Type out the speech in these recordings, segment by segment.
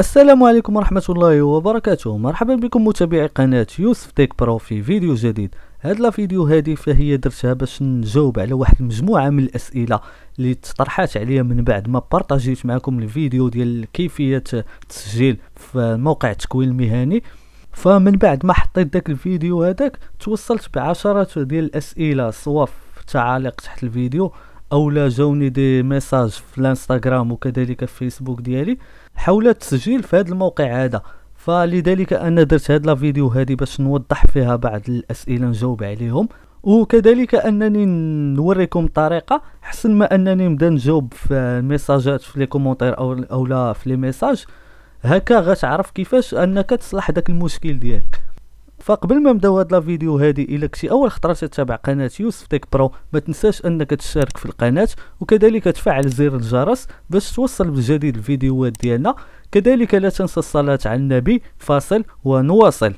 السلام عليكم ورحمة الله وبركاته مرحبا بكم متابعي قناة يوسف تيك برو في فيديو جديد هاد الفيديو هادي فهي درتها باش نجاوب على واحد المجموعة من الأسئلة اللي تطرحات عليا من بعد ما بارطاجيت معكم الفيديو ديال كيفية التسجيل في موقع التكوين المهني فمن بعد ما حطيت داك الفيديو هذاك توصلت بعشرة ديال الأسئلة سواء في التعاليق تحت الفيديو او لا جاوني دي ميساج في الانستغرام وكذلك في فيسبوك ديالي حول التسجيل في هذا الموقع هذا فلذلك انا درت هاد الفيديو هذه هادي باش نوضح فيها بعض الاسئله نجاوب عليهم وكذلك انني نوريكم طريقه حسن ما انني نبدا نجاوب في الميساجات في لي كومونتير او اولا في لي ميساج هكا غتعرف كيفاش انك تصلح داك المشكل ديالك فقبل ما نبداو هاد لا فيديو هادي الا كنتي اول خطره تتابع قناه يوسف تيك برو ما تنساش انك تشارك في القناه وكذلك تفعل زر الجرس باش توصل بالجديد الفيديوهات ديالنا كذلك لا تنسى الصلاه على النبي فاصل ونواصل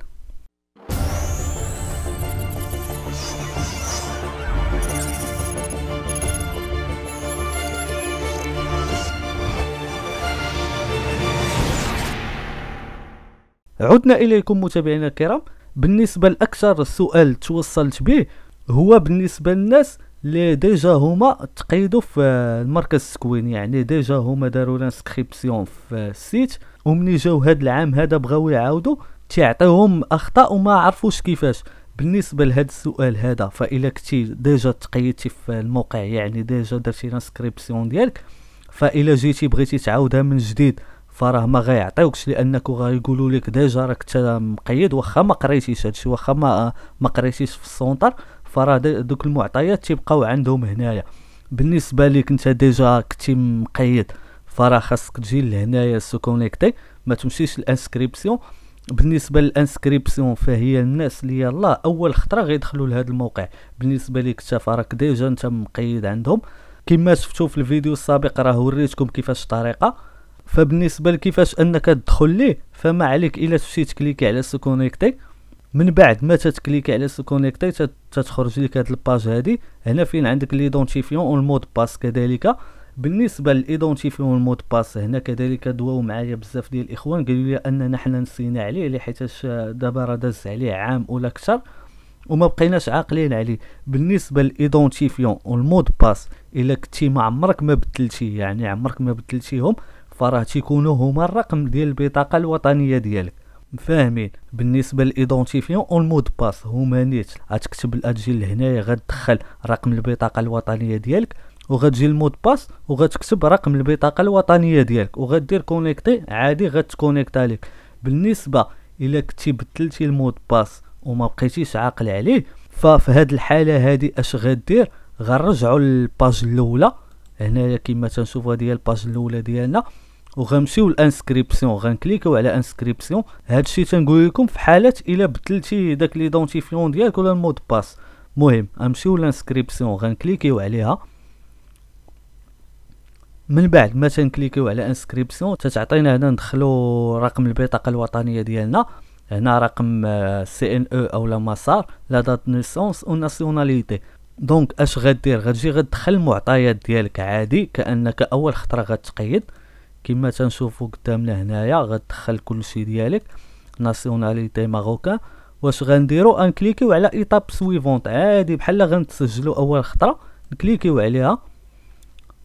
عدنا اليكم متابعينا الكرام بالنسبه لأكثر السؤال توصلت به هو بالنسبه للناس اللي ديجا هما تقيدوا في المركز سكوين يعني ديجا هما داروا لانسكريبسيون في السيت ومني جاو هاد العام هذا بغاو يعاودوا تيعطيهم اخطاء وما عرفوش كيفاش بالنسبه لهذا السؤال هذا فإلا كنتي ديجا تقيدتي في الموقع يعني ديجا درتي لانسكريبسيون ديالك فإلا جيتي بغيتي تعاودها من جديد فراه ما غيعطيوكش لانك غيقولوا لك ديجا راك انت مقيد واخا ما قريتيش هادشي واخا ما ما قريتيش في السونتر فراه دوك المعطيات تيبقاو عندهم هنايا بالنسبه ليك انت ديجا كنتي مقيد فراه خاصك تجي لهنايا سوكونيكتي ما تمشيش الانسكريبسيون بالنسبه للانسكريبسيون فهي الناس اللي يلا اول خطره غيدخلوا لهذا الموقع بالنسبه ليك انت فراك ديجا انت مقيد عندهم كما شفتوا في الفيديو السابق راه وريتكم كيفاش الطريقه فبالنسبه لكيفاش انك تدخل ليه فما عليك الا تمشي تكليكي على سكونيكتي من بعد ما تتكليكي على سكونيكتي تتخرج لك هاد الباج هادي هنا فين عندك ليدونتيفيون والمود باس كذلك بالنسبه للايدونتيفيون والمود باس هنا كذلك دواو معايا بزاف ديال الاخوان قالوا لي اننا حنا نسينا عليه لحيتاش دابا راه داز عليه عام ولا اكثر وما بقيناش عاقلين عليه بالنسبه للايدونتيفيون والمود باس الا كنتي ما عمرك ما بدلتي يعني عمرك ما بدلتيهم فراه تيكونوا هما الرقم ديال البطاقه الوطنيه ديالك فاهمين بالنسبه للايدونتيفيون اون مود باس هما نيت غتكتب الاجيل هنايا غتدخل رقم البطاقه الوطنيه ديالك وغتجي المود باس وغتكتب رقم البطاقه الوطنيه ديالك وغدير كونيكتي عادي غتكونيكت عليك بالنسبه الى كنتي بدلتي المود باس وما بقيتيش عاقل عليه ففي هذه الحاله هادي اش غدير غنرجعوا للباج الاولى هنايا كما تنشوفوا هذه هي الباج الاولى ديالنا وغنمشيو لانسكريبسيون غنكليكو على انسكريبسيون هادشي تنقول لكم في حاله الا بدلتي داك لي دونتيفيون ديالك ولا المود باس مهم غنمشيو لانسكريبسيون غنكليكيو عليها من بعد ما تنكليكيو على انسكريبسيون تتعطينا هنا ندخلو رقم البطاقه الوطنيه ديالنا هنا رقم آه، سي ان او لا مسار لا دات نيسونس او ناسيوناليتي دونك اش غدير غتجي غدخل المعطيات ديالك عادي كانك اول خطره غتقيد كما تنشوفو قدامنا هنايا غتدخل كلشي ديالك ناسيوناليتي ماروكا واش غنديرو انكليكيو على ايطاب سويفونت عادي بحال غنتسجلو اول خطره نكليكيو عليها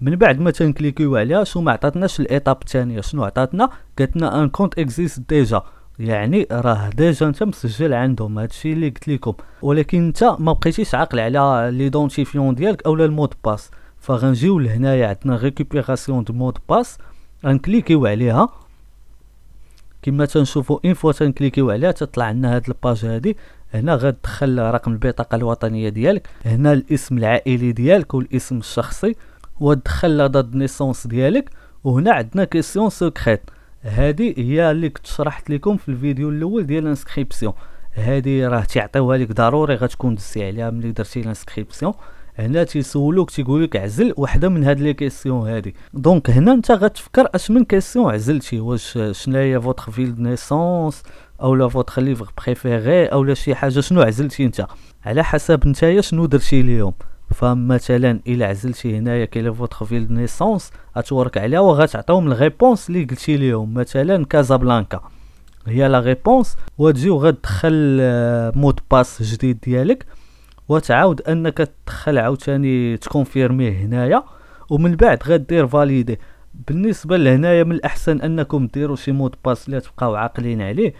من بعد ما تنكليكيو عليها شو ما عطاتناش الايطاب الثانيه شنو عطاتنا قالتنا ان كونت اكزيست ديجا يعني راه ديجا انت مسجل عندهم هادشي اللي قلت لكم ولكن انت ما بقيتيش عاقل على ليدونتيفيون ديالك اولا المود باس فغنجيو لهنايا عندنا ريكوبيراسيون دو مود باس غنكليكيو عليها كما تنشوفوا ان فوا تنكليكيو عليها تطلع لنا هاد الباج هادي هنا غتدخل رقم البطاقه الوطنيه ديالك هنا الاسم العائلي ديالك والاسم الشخصي وتدخل لا نيسونس ديالك وهنا عندنا كيسيون سكريت هذه هي اللي كنت شرحت لكم في الفيديو الاول ديال الانسكريبسيون هذه راه تيعطيوها لك ضروري غتكون دزتي عليها ملي درتي الانسكريبسيون هنا تيسولوك تيقول لك عزل وحده من هاد لي كيسيون هادي دونك هنا انت غتفكر اش من كيسيون عزلتي واش شنو هي فوتر فيل نيسونس لا فوتخ ليفغ بريفيري اولا شي حاجه شنو عزلتي انت على حسب نتايا شنو درتي اليوم فمثلا الا عزلتي هنايا لا فوتخ فيل نيسونس غتورك عليها وغتعطيهم الغيبونس اللي قلتي ليهم مثلا كازابلانكا هي لا ريبونس وتجي وغتدخل مود آه، باس جديد ديالك وتعاود انك تدخل عاوتاني تكونفيرميه هنايا ومن بعد غدير فاليدي بالنسبه لهنايا من الاحسن انكم ديروا شي مود باس اللي تبقاو عاقلين عليه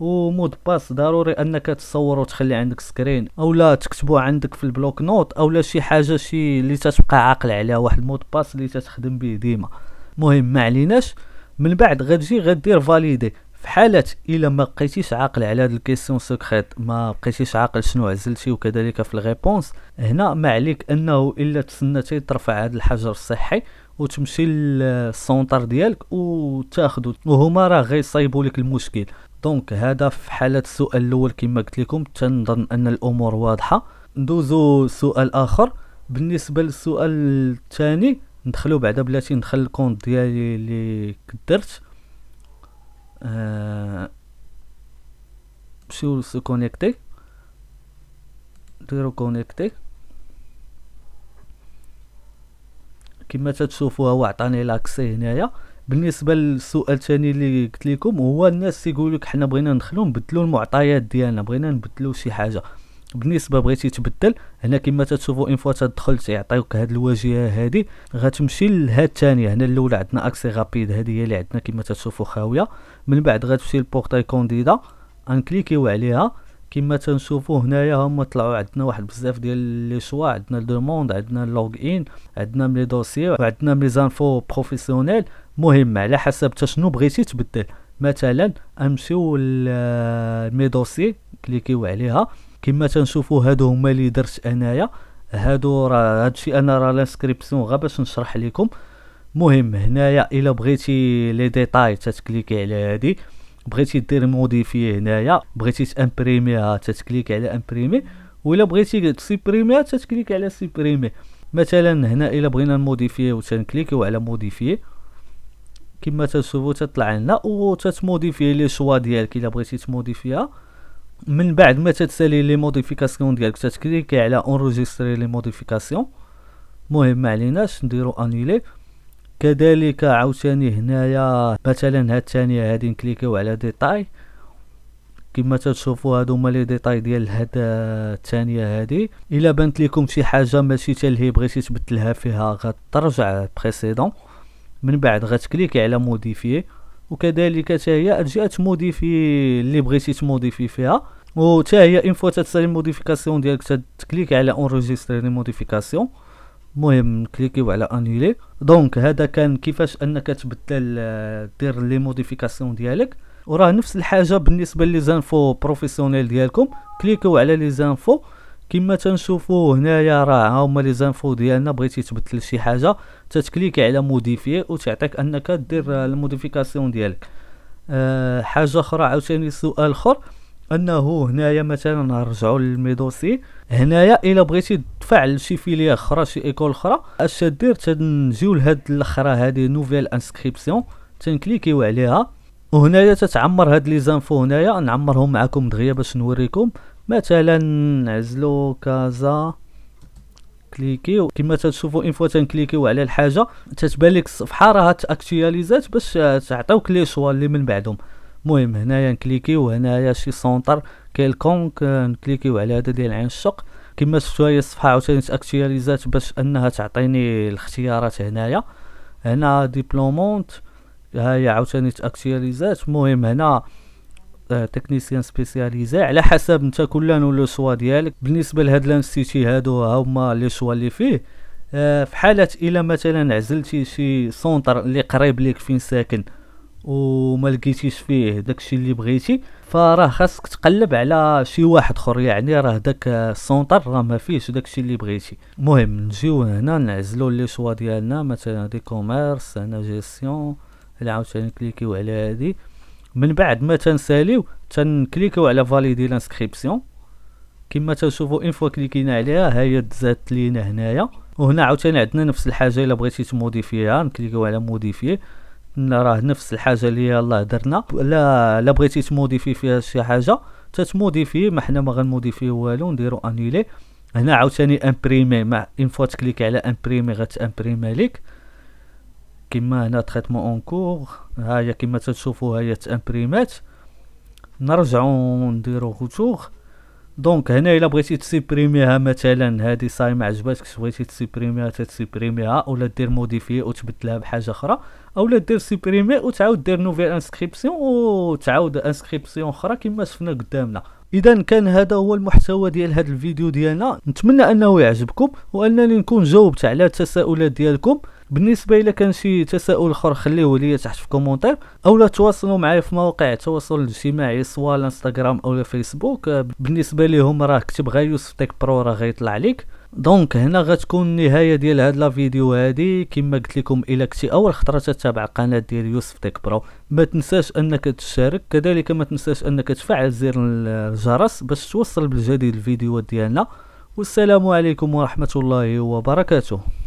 ومود باس ضروري انك تصور وتخلي عندك سكرين او لا تكتبو عندك في البلوك نوت او لا شي حاجه شي اللي تتبقى عاقل عليها واحد المود باس اللي تتخدم به ديما مهم ما عليناش من بعد غتجي غدير فاليدي في حالة الا ما بقيتيش عاقل على هاد الكيسيون سكريت ما بقيتيش عاقل شنو عزلتي وكذلك في الريبونس هنا ما عليك انه الا تسنتي ترفع هاد الحجر الصحي وتمشي للسونتر ديالك وتاخدو وهما راه غيصايبوا لك المشكل دونك هذا في حالة السؤال الاول كما قلت لكم تنظن ان الامور واضحة ندوزو سؤال اخر بالنسبة للسؤال الثاني ندخلو بعدا بلاتي ندخل الكونت ديالي اللي كدرت sur آه، se connecter ديرو كونيكتي كما تتشوفوا هو عطاني لاكسي هنايا بالنسبه للسؤال الثاني اللي قلت لكم هو الناس يقول لك حنا بغينا ندخلو نبدلو المعطيات ديالنا بغينا نبدلو شي حاجه بالنسبه بغيتي تبدل هنا كما تشوفوا ان فوا تدخل تيعطيوك هاد الواجهه هادي غتمشي لهاد الثانيه هنا الاولى عندنا اكسي غابيد هادي هي اللي عندنا كما تشوفوا خاويه من بعد غتمشي لبورتاي كونديدا انكليكيو عليها كما تنشوفوا هنايا هما طلعوا عندنا واحد بزاف ديال لي شوا عندنا الدوموند عندنا لوغ ان عندنا لي دوسي وعندنا ملي زانفو بروفيسيونيل مهم على حسب تا شنو بغيتي تبدل مثلا امشيو لمي دوسي كليكيو عليها كما تنشوفوا هادو هما اللي درت انايا هادو راه هادشي انا راه لانسكريبسيون غا باش نشرح لكم مهم هنايا الا بغيتي لي ديتاي تتكليكي على هادي بغيتي دير موديفي هنايا بغيتي تامبريميها تتكليكي على امبريمي ولا بغيتي تسيبريميها تتكليكي على سيبريمي مثلا هنا الا بغينا نموديفي وتنكليكيو على موديفي كما تشوفوا تطلع لنا وتتموديفي لي شوا ديالك الا بغيتي تموديفيها من بعد ما تتسالي لي موديفيكاسيون ديالك تتكليكي على اونروجيستري لي موديفيكاسيون مهم ما عليناش نديرو انيلي كذلك عاوتاني هنايا مثلا هاد الثانيه هادي نكليكيو على ديتاي كما تشوفوا هادو هما لي ديتاي ديال هاد الثانيه هادي الا بانت لكم شي حاجه ماشي حتى اللي بغيتي تبدلها فيها غترجع بريسيدون من بعد غتكليكي على موديفيي وكذلك حتى هي اجي تمودي اللي بغيتي تموديفي فيها و حتى هي اون فوا تتصل الموديفيكاسيون ديالك تكليك على اونريجستري لي موديفيكاسيون المهم نكليكيو على انيلي دونك هذا كان كيفاش انك تبدل آه، دير لي موديفيكاسيون ديالك وراه نفس الحاجه بالنسبه لي زانفو بروفيسيونيل ديالكم كليكيو على لي زانفو كما تنشوفوا هنايا راه ها هما لي زانفو ديالنا بغيتي تبدل شي حاجه تتكليك على موديفي وتعطيك انك دير الموديفيكاسيون ديالك أه حاجه اخرى عاوتاني سؤال اخر انه هنايا مثلا نرجعوا للميدوسي هنايا الا بغيتي تدفع لشي فيليا اخرى شي ايكول اخرى اش تدير تنجيو لهاد الاخرى هادي نوفيل انسكريبسيون تنكليكيو عليها وهنايا تتعمر هاد لي زانفو هنايا نعمرهم معكم دغيا باش نوريكم مثلا نعزلو كازا كليكي كما تشوفوا ان فوا تنكليكيو على الحاجه تتبان لك الصفحه راها تاكتواليزات باش تعطيوك لي شوا اللي من بعدهم المهم هنايا نكليكيو هنايا شي سونتر كيلكونك نكليكيو على هذا ديال عين الشق كما شفتوا هي الصفحه عاوتاني تاكتواليزات باش انها تعطيني الاختيارات هنايا هنا ديبلومونت هاي عاوتاني تاكتواليزات المهم هنا آه، تكنيسيان سبيسياليزي على حسب انت نوع لو سوا ديالك بالنسبه لهاد لانستيتي هادو ها هما لي سوا اللي فيه آه في حاله الا مثلا عزلتي شي سونتر اللي قريب ليك فين ساكن وما لقيتيش فيه داكشي اللي بغيتي فراه خاصك تقلب على شي واحد اخر يعني راه داك السونتر راه ما فيهش داكشي اللي بغيتي المهم نجيو هنا نعزلو لي شوا ديالنا مثلا دي كوميرس هنا جيستيون عاوتاني كليكيو على هادي من بعد ما تنساليو تنكليكو على فاليدي لانسكريبسيون كما تنشوفو اون فوا كليكينا عليها ها هي تزادت لينا هنايا وهنا عاوتاني عندنا نفس الحاجه الا بغيتي تموديفيها نكليكو على موديفي راه نفس الحاجه اللي يلاه درنا لا لا بغيتي تموديفي فيها شي حاجه تتموديفي ما حنا ما غنموديفي والو نديرو انيلي هنا عاوتاني امبريمي مع اون فوا تكليكي على امبريمي غتامبريمي ليك كما هنا تريتمون اون كور ها هي كما تشوفوا هي تامبريمات نرجعوا نديرو غوتور دونك هنا الا بغيتي تسيبريميها مثلا هذه صاي ما عجباتكش بغيتي تسيبريميها تسيبريميها اولا دير موديفي وتبدلها بحاجه اخرى اولا دير سيبريمي وتعاود دير نوفيل انسكريبسيون وتعاود انسكريبسيون اخرى كما شفنا قدامنا اذا كان هذا هو المحتوى ديال هذا الفيديو ديالنا نتمنى انه يعجبكم وانني نكون جاوبت على التساؤلات ديالكم بالنسبه الى كان شي تساؤل اخر خليه ليا تحت في كومونتير او لا تواصلوا معايا في مواقع التواصل الاجتماعي سواء انستغرام او فيسبوك آه، بالنسبه ليهم راه كتب غير يوسف تيك برو راه غيطلع عليك دونك هنا غتكون النهايه ديال هاد لا فيديو هادي كما قلت لكم الا كنتي اول خطره تتابع القناه ديال يوسف تيك برو ما تنساش انك تشارك كذلك ما تنساش انك تفعل زر الجرس باش توصل بالجديد الفيديوهات ديالنا والسلام عليكم ورحمه الله وبركاته